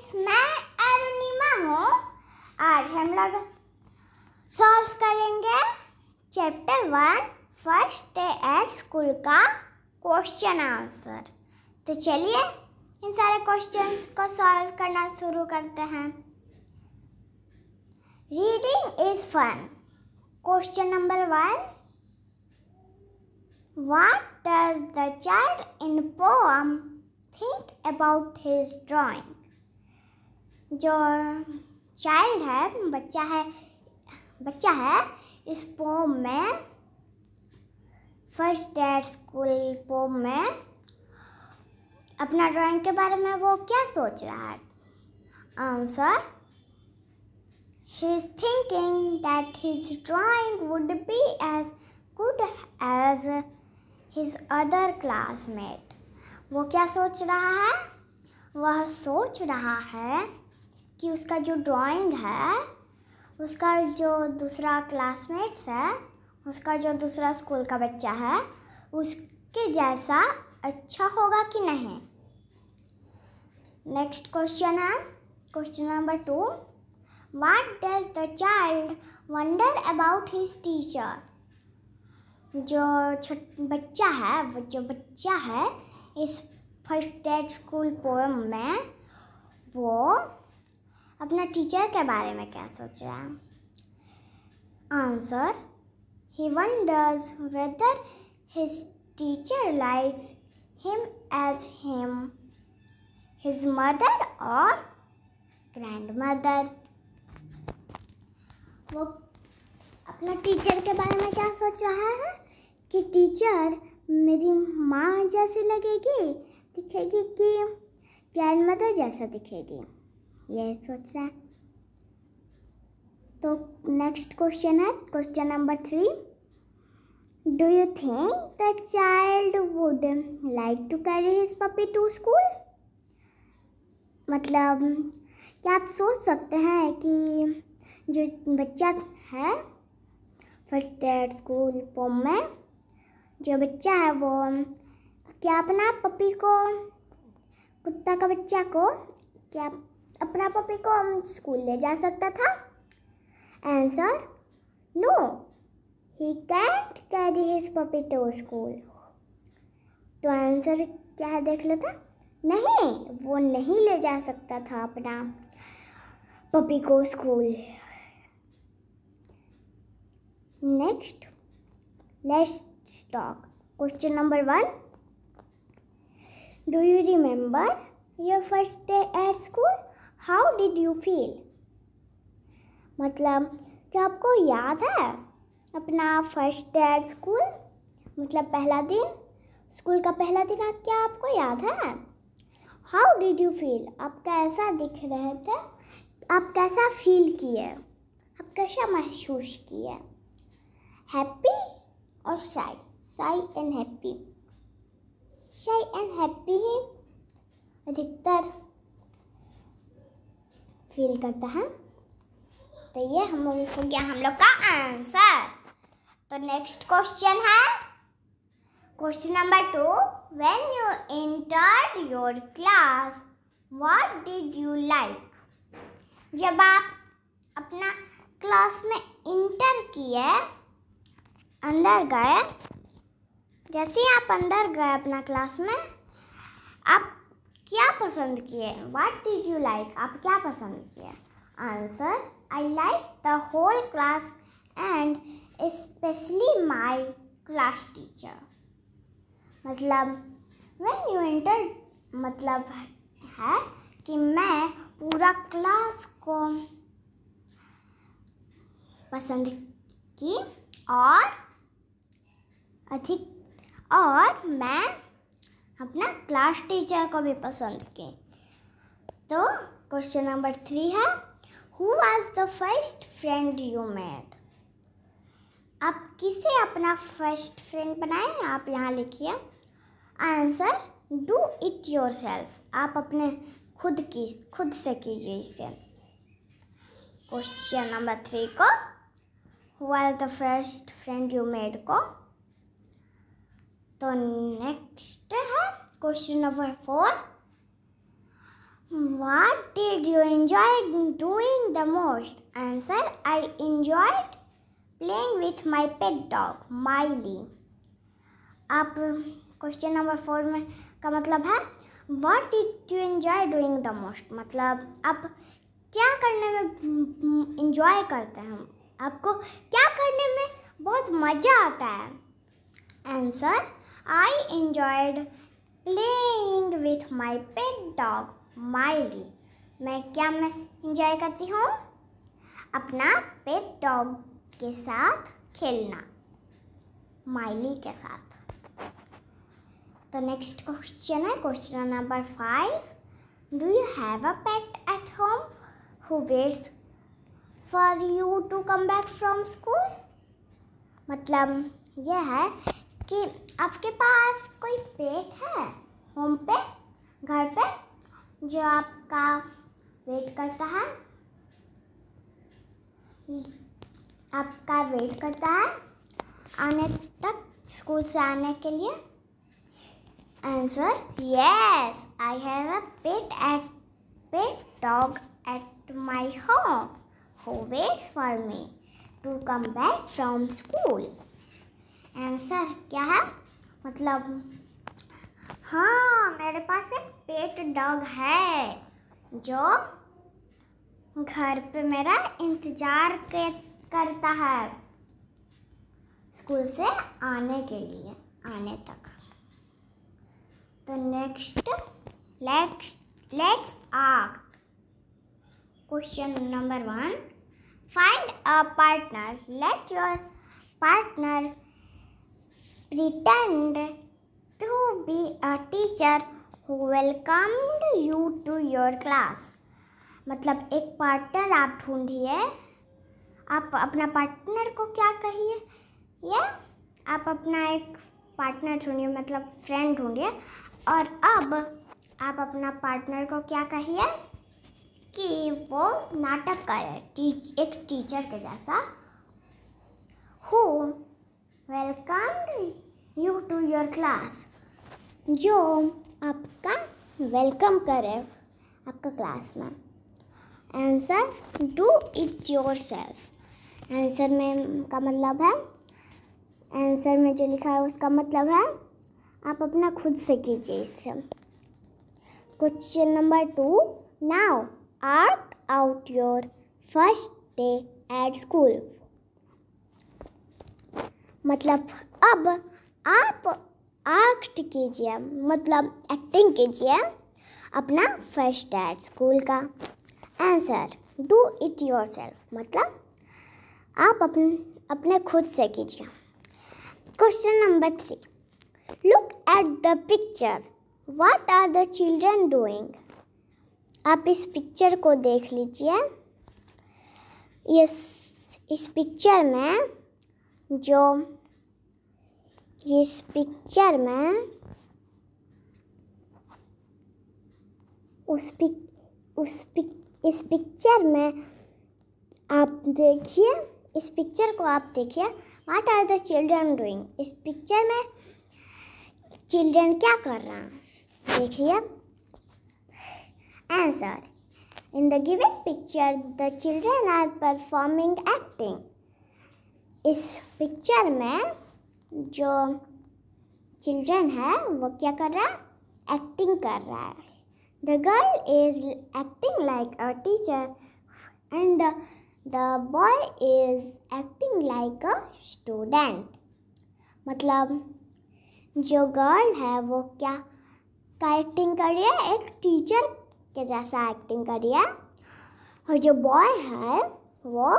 Friends मैं अरुणिमा हूँ आज हम लोग सॉल्व करेंगे chapter one first day at school का क्वेश्चन आंसर तो चलिए इन सारे क्वेश्चंस को सॉल्व करना शुरू करते हैं reading is fun question number one What does the child in poem think about his drawing? जो चाइल्ड है बच्चा है बच्चा है इस पोम में फर्स्ट डेड स्कूल पोम में अपना ड्राइंग के बारे में वो क्या सोच रहा है answer he is thinking that his drawing would be as good as his other classmate वो क्या सोच रहा है वह सोच रहा है कि उसका जो ड्राइंग है उसका जो दूसरा क्लासमेट्स है उसका जो दूसरा स्कूल का बच्चा है उसके जैसा अच्छा होगा कि नहीं नेक्स्ट क्वेश्चन है question number two what does the child wonder about his teacher जो छोट बच्चा है जो बच्चा है इस फर्स्ट एड स्कूल पोएम में वो अपना टीचर के बारे में क्या सोच रहा है answer he wonders whether his teacher likes him as him his mother और ग्रैंड मदर वो अपना टीचर के बारे में क्या सोच रहा है कि टीचर मेरी माँ जैसी लगेगी दिखेगी कि ग्रैंड मदर जैसा दिखेगी ये सोच रहा है तो नेक्स्ट क्वेश्चन है question number three do you think the child would like to carry his puppy to school मतलब क्या आप सोच सकते हैं कि जो बच्चा है फर्स्ट एड स्कूल फॉर्म में जो बच्चा है वो क्या अपना पपी को कुत्ता का बच्चा को क्या अपना पपी को हम स्कूल ले जा सकता था answer no he can't carry his puppy to school तो आंसर क्या है देख लेता नहीं वो नहीं ले जा सकता था अपना पपी को school next let's talk question number one do you remember your first day at school how did you feel मतलब क्या आपको याद है अपना फर्स्ट डे एट स्कूल मतलब पहला दिन स्कूल का पहला दिन आप क्या आपको याद है हाउ डिड यू फील आप कैसा दिख रहे थे आप कैसा फील किए आप कैसा महसूस किए हैप्पी और shy shy and happy shy and happy ही अधिकतर फील करता है तो ये हम लोग हो गया हम लोग का आंसर तो नेक्स्ट क्वेश्चन है question number two when you enter your class what did you like जब आप अपना क्लास में इंटर किए अंदर गए जैसे ही आप अंदर गए अपना क्लास में आप क्या पसंद किए वाट डिड यू लाइक आप क्या पसंद किए answer I like the whole class and specially my class teacher मतलब वेन यू एंटर मतलब है कि मैं पूरा क्लास को पसंद की और अधिक और मैं अपना क्लास टीचर को भी पसंद की तो क्वेश्चन नंबर थ्री है who was the first friend you made आप किसे अपना फर्स्ट फ्रेंड बनाए आप यहाँ लिखिए answer do it yourself आप अपने खुद की खुद से कीजिए इसे क्वेश्चन नंबर थ्री को who was the first friend you made को तो नेक्स्ट है question number four what did you enjoy doing the most answer I enjoyed playing with my pet dog Miley आप क्वेश्चन नंबर फोर में का मतलब है what did you enjoy doing the most मतलब आप क्या करने में इंजॉय करते हैं आपको क्या करने में बहुत मज़ा आता है answer I enjoyed playing with my pet dog Miley. मैं क्या मैं इंजॉय करती हूँ अपना पेट डॉग के साथ खेलना माइली के साथ तो नेक्स्ट क्वेश्चन है question number five do you have a pet at home who waits for you to come back from school मतलब यह है कि आपके पास कोई पेट है होम पे घर पे जो आपका वेट करता है आपका वेट करता है आने तक स्कूल से आने के लिए answer yes I have a pet at pet dog at my home who waits for me to come back from school answer क्या है मतलब हाँ मेरे पास एक पेट डॉग है जो घर पे मेरा इंतज़ार करता है स्कूल से आने के लिए आने तक तो next let's question number one find a partner let your partner pretend to be a teacher who welcomed you to your class. मतलब एक पार्टनर आप ढूंढिए आप अपना पार्टनर को क्या कहिए या आप अपना एक पार्टनर ढूंढिए मतलब फ्रेंड ढूंढिए और अब आप अपना पार्टनर को क्या कहिए कि वो नाटक करे टीच एक टीचर के जैसा who welcome you to your class जो आपका वेलकम करे आपका क्लास में answer do it yourself answer में का मतलब है आंसर में जो लिखा है उसका मतलब है आप अपना खुद से कीजिए इससे question number two now act out your first day at school मतलब अब आप एक्ट कीजिए मतलब एक्टिंग कीजिए अपना फर्स्ट एड स्कूल का आंसर डू इट योर सेल्फ मतलब आप अपने अपने खुद से कीजिए question number three look at the picture what are the children doing आप इस पिक्चर को देख लीजिए इस इस पिक्चर में जो इस पिक्चर में उस पिक उस पिक इस पिक्चर में आप देखिए इस पिक्चर को आप देखिए what are the children doing इस पिक्चर में चिल्ड्रन क्या कर रहा हैं देखिए answer in the given picture the children are performing acting इस पिक्चर में जो चिल्ड्रन है वो क्या कर रहा है एक्टिंग कर रहा है the girl is acting like a teacher and the boy is acting like a student मतलब जो गर्ल है वो क्या का एक्टिंग कर रही है एक टीचर के जैसा एक्टिंग कर रही है और जो बॉय है वो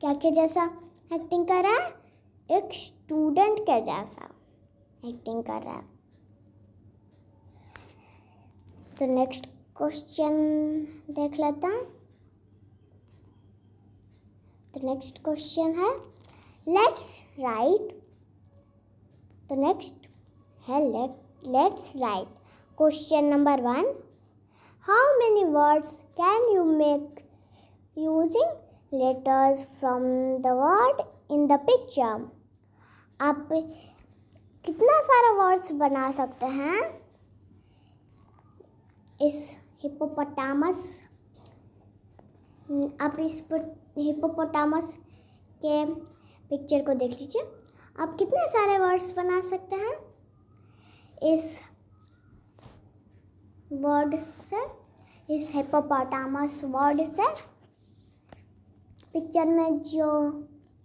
क्या के जैसा एक्टिंग कर रहा है एक स्टूडेंट के जैसा एक्टिंग कर रहा है तो नेक्स्ट क्वेश्चन देख लेता हूँ तो नेक्स्ट क्वेश्चन है लेट्स राइट तो नेक्स्ट है let's write question number one how many words can you make using letters from the word in the picture आप कितना सारा वर्ड्स बना सकते हैं इस हिपोपोटामस आप इस हिपोपोटामस के पिक्चर को देख लीजिए आप कितने सारे वर्ड्स बना सकते हैं इस वर्ड से इस हिपोपोटामस वर्ड से पिक्चर में जो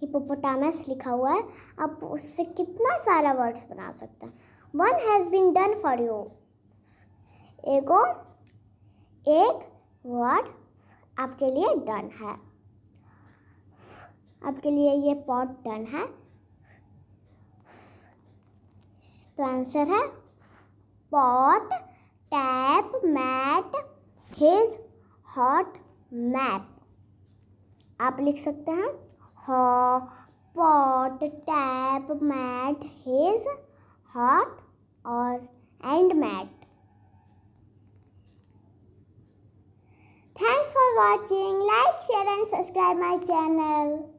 हिपोपोटामस लिखा हुआ है आप उससे कितना सारा वर्ड्स बना सकते हैं one has been done for you एगो एक वर्ड आपके लिए डन है आपके लिए ये पॉट डन है तो आंसर है pot tap mat his hot map आप लिख सकते हैं hot pot tap mat his hot or and mat. Thanks for watching. Like, share and subscribe my channel.